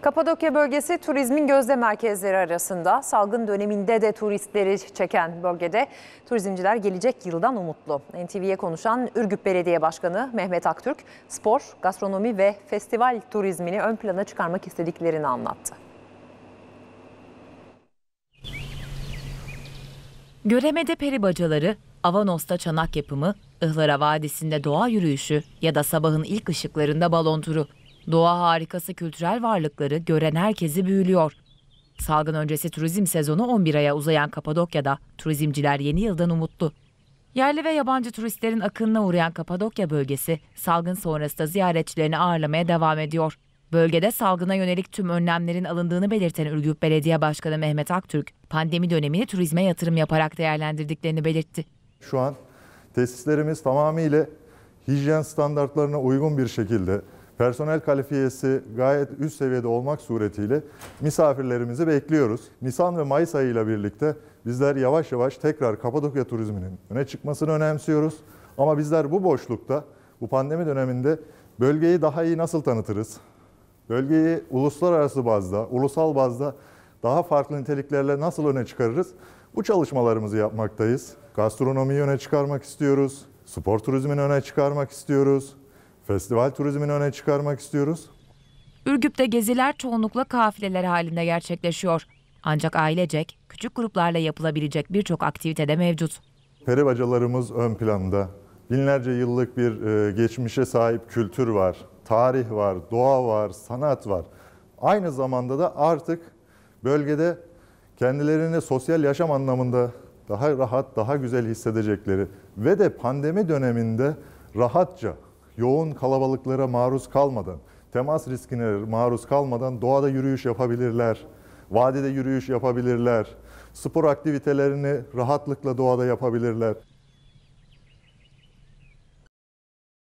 Kapadokya bölgesi turizmin gözde merkezleri arasında. Salgın döneminde de turistleri çeken bölgede turizmciler gelecek yıldan umutlu. NTV'ye konuşan Ürgüp Belediye Başkanı Mehmet Aktürk, spor, gastronomi ve festival turizmini ön plana çıkarmak istediklerini anlattı. Göreme'de peri bacaları, Avanos'ta çanak yapımı, Ihlara Vadisi'nde doğa yürüyüşü ya da sabahın ilk ışıklarında balon turu. Doğa harikası kültürel varlıkları gören herkesi büyülüyor. Salgın öncesi turizm sezonu 11 aya uzayan Kapadokya'da turizmciler yeni yıldan umutlu. Yerli ve yabancı turistlerin akınına uğrayan Kapadokya bölgesi salgın sonrası da ziyaretçilerini ağırlamaya devam ediyor. Bölgede salgına yönelik tüm önlemlerin alındığını belirten Ürgüp Belediye Başkanı Mehmet Aktürk, pandemi dönemini turizme yatırım yaparak değerlendirdiklerini belirtti. Şu an tesislerimiz tamamıyla hijyen standartlarına uygun bir şekilde Personel kalifiyesi gayet üst seviyede olmak suretiyle misafirlerimizi bekliyoruz. Nisan ve Mayıs ayıyla birlikte bizler yavaş yavaş tekrar Kapadokya turizminin öne çıkmasını önemsiyoruz. Ama bizler bu boşlukta, bu pandemi döneminde bölgeyi daha iyi nasıl tanıtırız? Bölgeyi uluslararası bazda, ulusal bazda daha farklı niteliklerle nasıl öne çıkarırız? Bu çalışmalarımızı yapmaktayız. Gastronomiyi öne çıkarmak istiyoruz. Spor turizmini öne çıkarmak istiyoruz. Festival turizmini öne çıkarmak istiyoruz. Ürgüp'te geziler çoğunlukla kafileler halinde gerçekleşiyor. Ancak ailecek, küçük gruplarla yapılabilecek birçok aktivitede mevcut. Peri bacalarımız ön planda. Binlerce yıllık bir e, geçmişe sahip kültür var, tarih var, doğa var, sanat var. Aynı zamanda da artık bölgede kendilerini sosyal yaşam anlamında daha rahat, daha güzel hissedecekleri ve de pandemi döneminde rahatça yoğun kalabalıklara maruz kalmadan, temas riskine maruz kalmadan doğada yürüyüş yapabilirler. Vadede yürüyüş yapabilirler. Spor aktivitelerini rahatlıkla doğada yapabilirler.